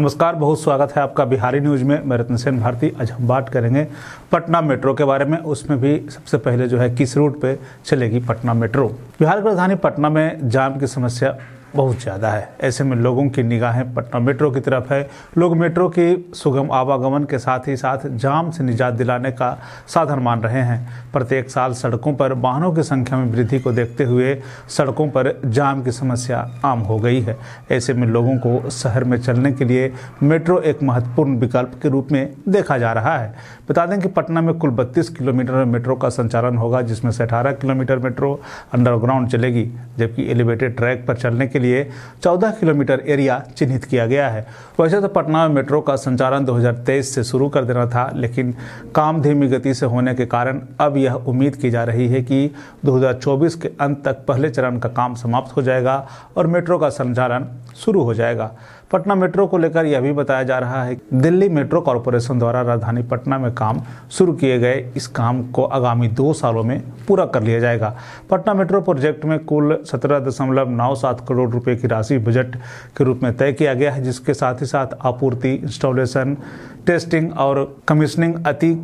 नमस्कार बहुत स्वागत है आपका बिहारी न्यूज में मैं रत्न सेन भारती आज हम बात करेंगे पटना मेट्रो के बारे में उसमें भी सबसे पहले जो है किस रूट पे चलेगी पटना मेट्रो बिहार की राजधानी पटना में जाम की समस्या बहुत ज़्यादा है ऐसे में लोगों की निगाहें पटना मेट्रो की तरफ है लोग मेट्रो के सुगम आवागमन के साथ ही साथ जाम से निजात दिलाने का साधन मान रहे हैं प्रत्येक साल सड़कों पर वाहनों की संख्या में वृद्धि को देखते हुए सड़कों पर जाम की समस्या आम हो गई है ऐसे में लोगों को शहर में चलने के लिए मेट्रो एक महत्वपूर्ण विकल्प के रूप में देखा जा रहा है बता दें कि पटना में कुल बत्तीस किलोमीटर मेट्रो का संचालन होगा जिसमें से अठारह किलोमीटर मेट्रो अंडरग्राउंड चलेगी जबकि एलिवेटेड ट्रैक पर चलने के के लिए 14 किलोमीटर एरिया चिन्हित किया गया है वैसे तो पटना में मेट्रो का संचालन 2023 से शुरू कर देना था लेकिन काम धीमी गति से होने के कारण अब यह उम्मीद की जा रही है कि 2024 के अंत तक पहले चरण का काम समाप्त हो जाएगा और मेट्रो का संचालन शुरू हो जाएगा पटना मेट्रो को लेकर यह भी बताया जा रहा है दिल्ली मेट्रो कॉरपोरेशन द्वारा राजधानी पटना में काम शुरू किए गए इस काम को आगामी दो सालों में पूरा कर लिया जाएगा पटना मेट्रो प्रोजेक्ट में कुल सत्रह दशमलव नौ सात करोड़ रुपए की राशि बजट के रूप में तय किया गया है जिसके साथ ही साथ आपूर्ति इंस्टॉलेशन टेस्टिंग और कमीशनिंग अति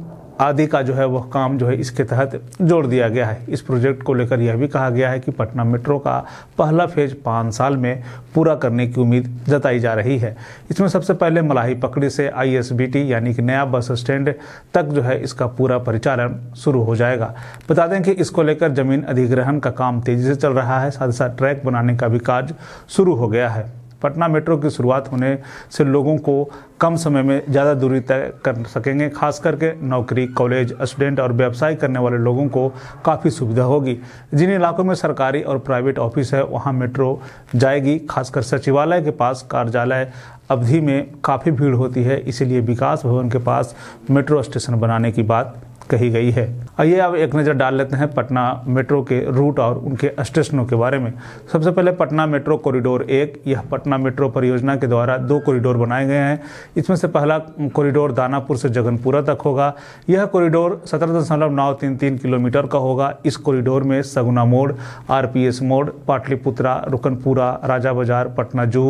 आदि का जो है वह काम जो है इसके तहत जोड़ दिया गया है इस प्रोजेक्ट को लेकर यह भी कहा गया है कि पटना मेट्रो का पहला फेज पाँच साल में पूरा करने की उम्मीद जताई जा रही है इसमें सबसे पहले मलाही पकड़ी से आईएसबीटी यानी कि नया बस स्टैंड तक जो है इसका पूरा परिचालन शुरू हो जाएगा बता दें कि इसको लेकर जमीन अधिग्रहण का काम तेजी से चल रहा है साथ ही साथ ट्रैक बनाने का भी कार्य शुरू हो गया है पटना मेट्रो की शुरुआत होने से लोगों को कम समय में ज़्यादा दूरी तय कर सकेंगे खास करके नौकरी कॉलेज स्टूडेंट और व्यवसाय करने वाले लोगों को काफ़ी सुविधा होगी जिन इलाकों में सरकारी और प्राइवेट ऑफिस है वहाँ मेट्रो जाएगी खासकर सचिवालय के पास कार्यालय अवधि में काफ़ी भीड़ होती है इसीलिए विकास भवन के पास मेट्रो स्टेशन बनाने की बात कही गई है आइए अब एक नज़र डाल लेते हैं पटना मेट्रो के रूट और उनके स्टेशनों के बारे में सबसे पहले पटना मेट्रो कॉरिडोर एक यह पटना मेट्रो परियोजना के द्वारा दो कॉरिडोर बनाए गए हैं इसमें से पहला कॉरिडोर दानापुर से जगनपुरा तक होगा यह कॉरिडोर सत्रह दशमलव नौ तीन तीन किलोमीटर का होगा इस कॉरिडोर में सगुना मोड़ आर मोड़ पाटलिपुत्रा रुकनपुरा राजा बाजार पटना जू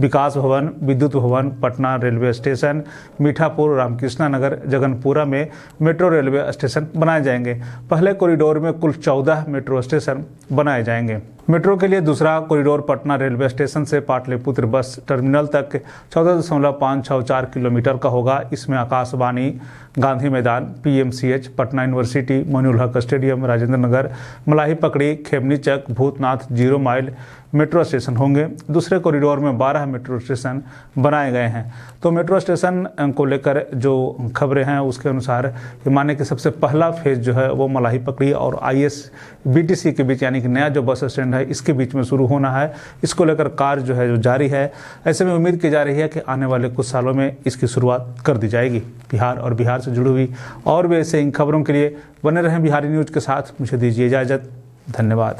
विकास भवन विद्युत भवन पटना रेलवे स्टेशन मीठापुर रामकृष्णा नगर जगनपुरा में मेट्रो रेलवे स्टेशन बनाए जाएंगे पहले कॉरिडोर में कुल चौदह मेट्रो स्टेशन बनाए जाएंगे मेट्रो के लिए दूसरा कॉरिडोर पटना रेलवे स्टेशन से पाटलिपुत्र बस टर्मिनल तक चौदह दशमलव पाँच छः चार किलोमीटर का होगा इसमें आकाशवाणी गांधी मैदान पीएमसीएच पटना यूनिवर्सिटी मोनुल हक stadium Rajendra Nagar Malahi Pakri Khemni Chak Bhootnath zero mile metro station होंगे दूसरे कॉरिडोर में 12 मेट्रो स्टेशन बनाए गए हैं तो मेट्रो स्टेशन को लेकर जो खबरें हैं उसके अनुसार माने कि सबसे पहला फेज जो है वो मलाही पकड़ी और आई एस के बीच यानी कि नया जो बस स्टैंड है है इसके बीच में शुरू होना है इसको लेकर कार्य जो है जो जारी है ऐसे में उम्मीद की जा रही है कि आने वाले कुछ सालों में इसकी शुरुआत कर दी जाएगी बिहार और बिहार से जुड़ी हुई और भी ऐसे इन खबरों के लिए बने रहें बिहारी न्यूज़ के साथ मुझे दीजिए इजाज़त धन्यवाद